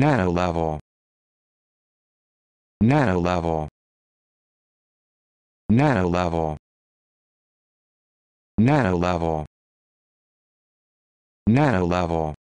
nano level nano level nano level nano level nano level